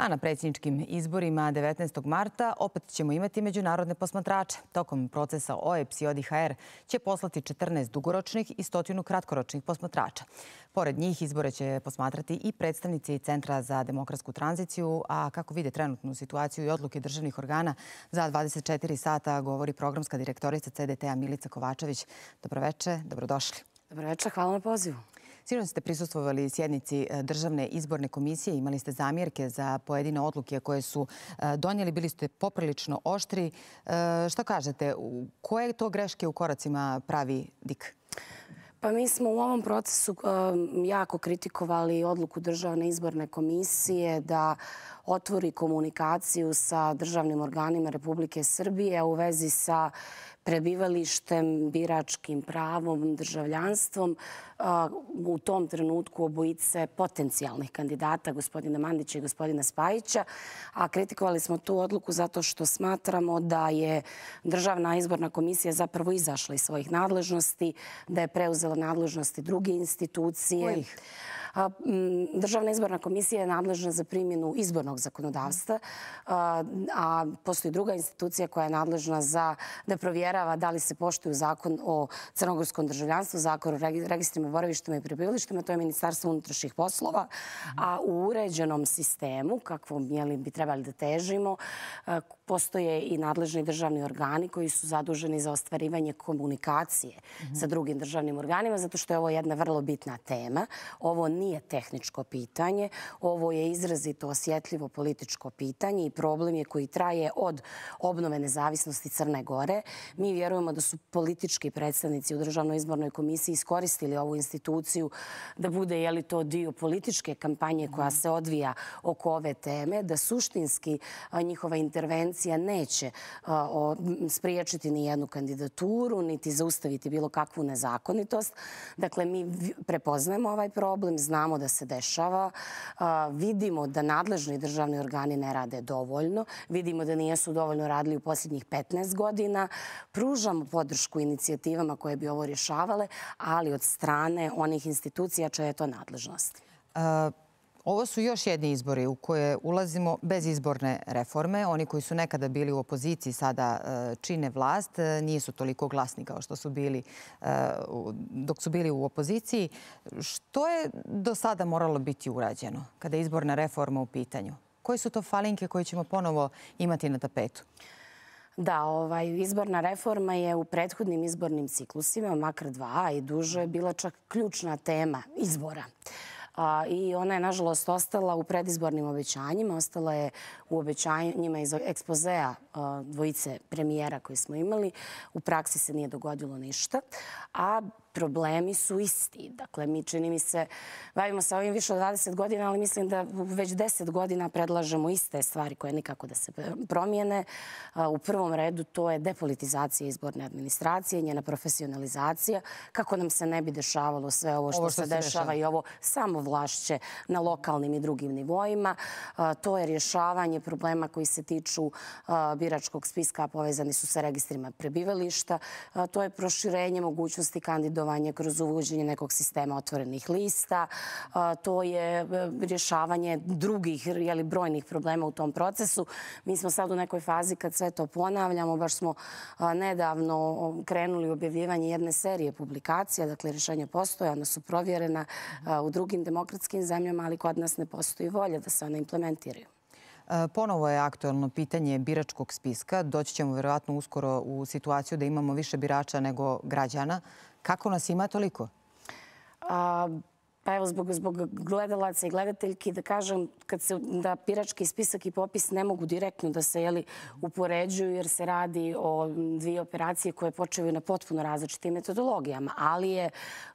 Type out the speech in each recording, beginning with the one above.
A na predsjedničkim izborima 19. marta opet ćemo imati međunarodne posmatrače. Tokom procesa OEPS i ODHR će poslati 14 dugoročnih i stotinu kratkoročnih posmatrača. Pored njih izbore će posmatrati i predstavnici Centra za demokratsku tranziciju, a kako vide trenutnu situaciju i odluke državnih organa, za 24 sata govori programska direktorica CDT-a Milica Kovačević. Dobroveče, dobrodošli. Dobroveče, hvala na pozivu. Sinoć ste prisustovali sjednici e, Državne izborne komisije. Imali ste zamjerke za pojedine odluke koje su e, donijeli. Bili ste poprilično oštri. E, šta kažete, koje to greške u koracima pravi dik? Pa mi smo u ovom procesu jako kritikovali odluku Državne izborne komisije da otvori komunikaciju sa državnim organima Republike Srbije u vezi sa prebivalištem, biračkim pravom, državljanstvom. U tom trenutku obojice potencijalnih kandidata, gospodina Mandića i gospodina Spajića. A kritikovali smo tu odluku zato što smatramo da je državna izborna komisija zapravo izašla iz svojih nadležnosti, da je preuzela nadležnosti druge institucije. Kojih? Mm, Državna izborna komisija je nadležna za primjenu izbornog zakonodavstva, a postoji druga institucija koja je nadležna za da provjerava da li se poštuju zakon o crnogorskom državljanstvu, zakon o registrima, boravištima i prebivalištima, to je Ministarstvo unutrašnjih poslova, a u uređenom sistemu, kakvom bi trebali da težimo, postoje i nadležni državni organi koji su zaduženi za ostvarivanje komunikacije sa drugim državnim organima, zato što je ovo jedna vrlo bitna tema. Ovo nije tehničko pitanje. Ovo je izrazito osjetljivo političko pitanje i problem je koji traje od obnove nezavisnosti Crne Gore. Mi vjerujemo da su politički predstavnici u Državnoj izbornoj komisiji iskoristili ovu instituciju da bude je to dio političke kampanje koja se odvija oko ove teme, da suštinski njihova intervencija neće spriječiti ni jednu kandidaturu, niti zaustaviti bilo kakvu nezakonitost. Dakle, mi prepoznajemo ovaj problem, znamo znamo da se dešava. Vidimo da nadležni državni organi ne rade dovoljno. Vidimo da nijesu dovoljno radili u posljednjih 15 godina. Pružamo podršku inicijativama koje bi ovo rješavale, ali od strane onih institucija čeje je to nadležnost. Ovo su još jedni izbori u koje ulazimo bez izborne reforme. Oni koji su nekada bili u opoziciji sada e, čine vlast. E, nisu toliko glasni kao što su bili e, dok su bili u opoziciji. Što je do sada moralo biti urađeno kada je izborna reforma u pitanju? Koje su to falinke koje ćemo ponovo imati na tapetu? Da, ovaj, izborna reforma je u prethodnim izbornim ciklusima, makar dva i duže, bila čak ključna tema izbora i ona je, nažalost, ostala u predizbornim obećanjima, ostala je u obećanjima iz ekspozea dvojice premijera koje smo imali. U praksi se nije dogodilo ništa, a problemi su isti. Dakle, mi čini mi se, bavimo se ovim više od 20 godina, ali mislim da već 10 godina predlažemo iste stvari koje nikako da se promijene. U prvom redu to je depolitizacija izborne administracije, njena profesionalizacija, kako nam se ne bi dešavalo sve ovo što, se, dešava i ovo samo vlašće na lokalnim i drugim nivoima. To je rješavanje problema koji se tiču biračkog spiska, povezani su sa registrima prebivališta. To je proširenje mogućnosti kandidata napredovanje kroz uvođenje nekog sistema otvorenih lista. To je e, rješavanje drugih jeli, brojnih problema u tom procesu. Mi smo sad u nekoj fazi kad sve to ponavljamo. Baš smo nedavno krenuli u objavljivanje jedne serije publikacija. Dakle, rješenja postoje. Ona su provjerena u drugim demokratskim zemljama, ali kod nas ne postoji volja da se ona implementiraju. E, ponovo je aktualno pitanje biračkog spiska. Doći ćemo verovatno uskoro u situaciju da imamo više birača nego građana. Kako nas ima toliko? Pa evo, zbog gledalaca i gledateljki, da kažem da pirački spisak i popis ne mogu direktno da se upoređuju jer se radi o dvije operacije koje počevaju na potpuno različitim metodologijama, ali je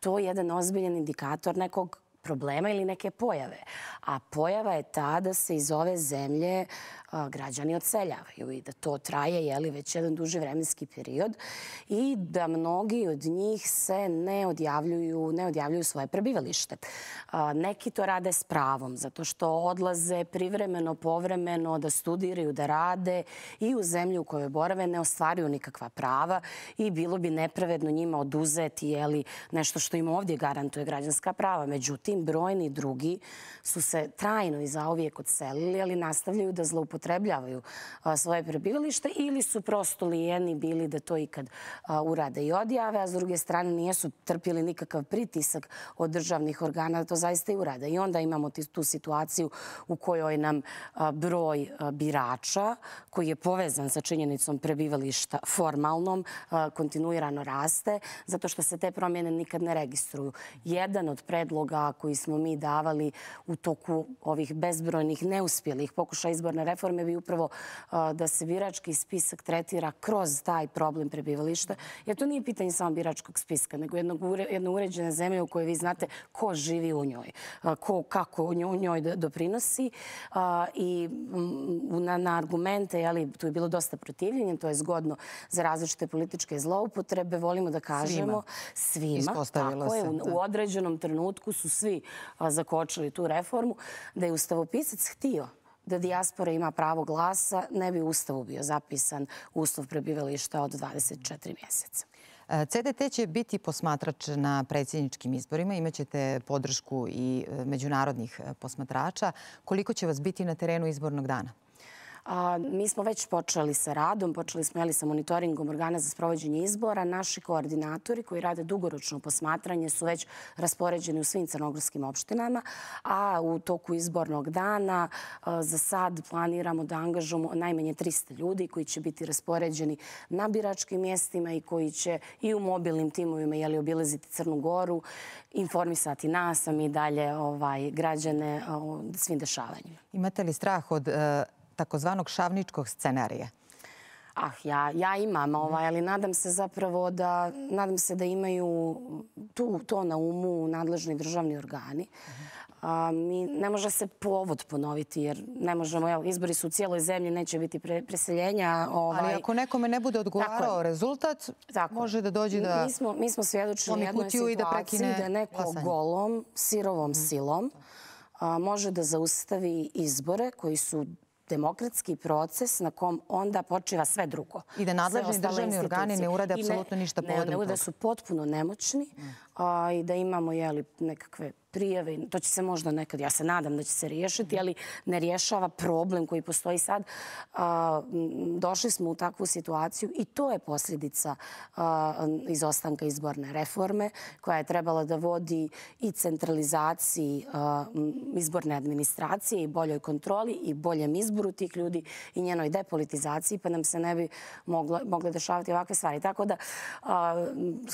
to jedan ozbiljen indikator nekog problema ili neke pojave. A pojava je ta da se iz ove zemlje građani odseljavaju i da to traje jeli, već jedan duži vremenski period i da mnogi od njih se ne odjavljuju, ne odjavljuju svoje prebivalište. Neki to rade s pravom, zato što odlaze privremeno, povremeno da studiraju, da rade i u zemlju u kojoj borave ne ostvaruju nikakva prava i bilo bi nepravedno njima oduzeti jeli, nešto što im ovdje garantuje građanska prava. Međutim, međutim brojni drugi su se trajno i zauvijek odselili, ali nastavljaju da zloupotrebljavaju svoje prebivalište ili su prosto lijeni bili da to ikad urade i odjave, a s druge strane nijesu trpili nikakav pritisak od državnih organa da to zaista i urade. I onda imamo tu situaciju u kojoj nam broj birača koji je povezan sa činjenicom prebivališta formalnom kontinuirano raste zato što se te promjene nikad ne registruju. Jedan od predloga koji smo mi davali u toku ovih bezbrojnih neuspjelih pokušaja izborne reforme bi upravo da se birački spisak tretira kroz taj problem prebivališta. Jer to nije pitanje samo biračkog spiska, nego jedna uređena zemlja u kojoj vi znate ko živi u njoj, ko kako u njoj doprinosi. I mm, na argumente, ali tu je bilo dosta protivljenja, to je zgodno za različite političke zloupotrebe, volimo da kažemo svima. tako je, U određenom trenutku su svi svi zakočili tu reformu, da je ustavopisac htio da dijaspora ima pravo glasa, ne bi ustavu bio zapisan ustav prebivališta od 24 mjeseca. E, CDT će biti posmatrač na predsjedničkim izborima. Imaćete podršku i e, međunarodnih e, posmatrača. Koliko će vas biti na terenu izbornog dana? Mi smo već počeli sa radom, počeli smo sa monitoringom organa za sprovođenje izbora. Naši koordinatori koji rade dugoročno posmatranje su već raspoređeni u svim crnogorskim opštinama, a u toku izbornog dana za sad planiramo da angažamo najmanje 300 ljudi koji će biti raspoređeni na biračkim mjestima i koji će i u mobilnim timovima obilaziti Crnu Goru, informisati nas, a mi dalje ovaj, građane svim dešavanjima. Imate li strah od e, takozvanog šavničkog scenarija? Ah, ja ja imam, ovaj, ali nadam se zapravo da nadam se da imaju tu, to na umu nadležni državni organi. A, mi, Ne može se povod ponoviti jer ne možemo, jel, izbori su u cijeloj zemlji, neće biti preseljenja. Ovaj. Ali ako nekome ne bude odgovarao rezultat, može da dođe da... Mi smo mi smo svjedočili jednoj situaciji da prekine... da neko golom, sirovom mhm. silom a, može da zaustavi izbore koji su demokratski proces na kom onda počeva sve drugo. I da nadležni državni organi ne urade apsolutno ništa povodom toga. Ne urade su potpuno nemoćni, mm i da imamo jeli, nekakve prijave. To će se možda nekad, ja se nadam da će se riješiti, mhm. ali ne rješava problem koji postoji sad. Došli smo u takvu situaciju i to je posljedica izostanka izborne reforme koja je trebala da vodi i centralizaciji izborne administracije i boljoj kontroli i boljem izboru tih ljudi i njenoj depolitizaciji, pa nam se ne bi mogle dešavati ovakve stvari. Tako da,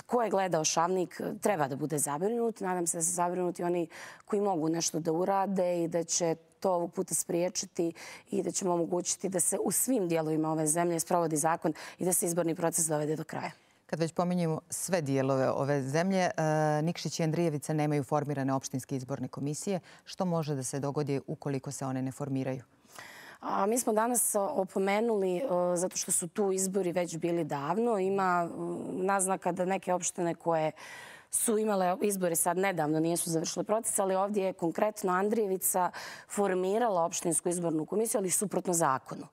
ko je gledao šavnik, treba treba da bude zabrinut. Nadam se da se zabrinuti oni koji mogu nešto da urade i da će to ovog puta spriječiti i da ćemo omogućiti da se u svim dijelovima ove zemlje sprovodi zakon i da se izborni proces dovede do kraja. Kad već pominjemo sve dijelove ove zemlje, e, Nikšić i Andrijevica nemaju formirane opštinske izborne komisije. Što može da se dogodi ukoliko se one ne formiraju? Mi smo danas opomenuli, e, zato što su tu izbori već bili davno, ima naznaka da neke opštine koje su imale izbore sad nedavno, nijesu završile proces, ali ovdje je konkretno Andrijevica formirala opštinsku izbornu komisiju, ali suprotno zakonu.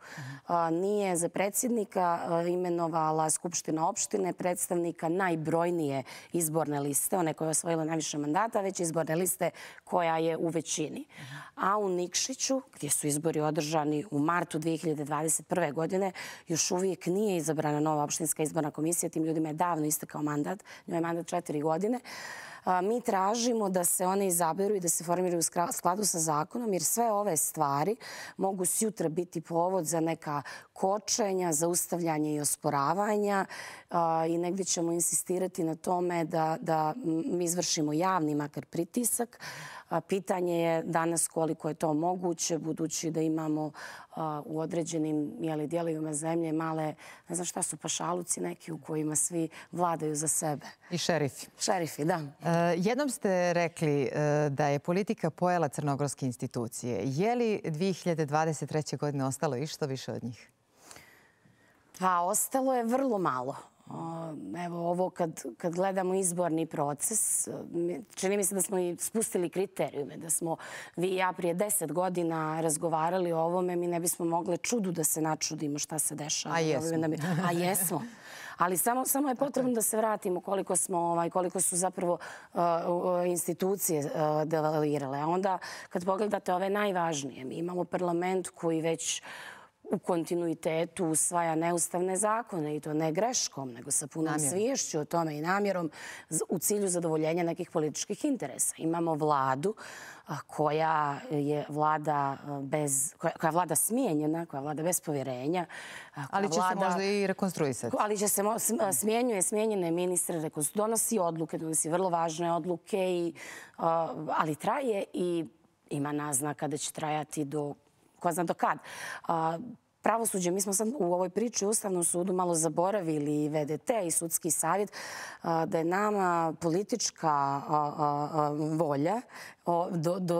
Nije za predsjednika imenovala Skupština opštine predstavnika najbrojnije izborne liste, one koje je osvojila najviše mandata, već izborne liste koja je u većini. A u Nikšiću, gdje su izbori održani u martu 2021. godine, još uvijek nije izabrana nova opštinska izborna komisija, tim ljudima je davno istakao mandat, njoj mandat četiri godine, godine. Mi tražimo da se one izaberu i da se formiraju u skladu sa zakonom, jer sve ove stvari mogu sjutra biti povod za neka kočenja, za ustavljanje i osporavanja i negdje ćemo insistirati na tome da mi izvršimo javni makar pritisak. Pitanje je danas koliko je to moguće, budući da imamo u određenim dijelima zemlje male, ne znam šta su, pašaluci neki u kojima svi vladaju za sebe. I šerifi. Šerifi, da. E, jednom ste rekli e, da je politika pojela crnogorske institucije. Je li 2023. godine ostalo išto više od njih? Pa ostalo je vrlo malo. Evo ovo kad, kad gledamo izborni proces, čini mi se da smo i spustili kriterijume, da smo vi i ja prije deset godina razgovarali o ovome, mi ne bismo mogli čudu da se načudimo šta se dešava. A jesmo. Da bi, a jesmo. Ali samo, samo je potrebno da se vratimo koliko, smo, ovaj, koliko su zapravo uh, institucije uh, devalirale. A onda kad pogledate ove najvažnije, mi imamo parlament koji već u kontinuitetu usvaja neustavne zakone i to ne greškom, nego sa punom sviješću o tome i namjerom u cilju zadovoljenja nekih političkih interesa. Imamo vladu koja je vlada bez, koja vlada smijenjena, koja vlada bez povjerenja. Ali će se možda i rekonstruisati. Ali će se smijenjuje, smijenjene ministre donosi odluke, donosi vrlo važne odluke, ali traje i ima naznaka da će trajati do ko zna do kad pravosuđe, mi smo sad u ovoj priči u Ustavnom sudu malo zaboravili i VDT i Sudski savjet da je nama politička volja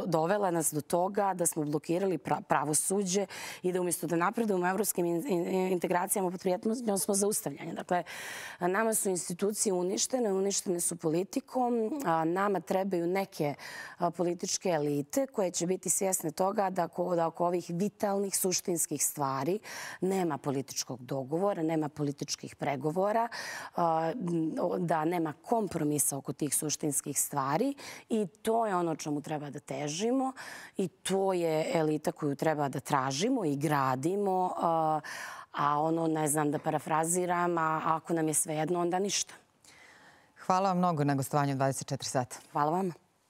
dovela nas do toga da smo blokirali pravosuđe i da umjesto da napredujemo evropskim integracijama pod prijateljom smo zaustavljanje. Dakle, nama su institucije uništene, uništene su politikom, nama trebaju neke političke elite koje će biti svjesne toga da oko ovih vitalnih suštinskih stvari stvari. Nema političkog dogovora, nema političkih pregovora, da nema kompromisa oko tih suštinskih stvari i to je ono čemu treba da težimo i to je elita koju treba da tražimo i gradimo, a ono, ne znam da parafraziram, a ako nam je sve jedno, onda ništa. Hvala vam mnogo na gostovanju 24 sata. Hvala vam.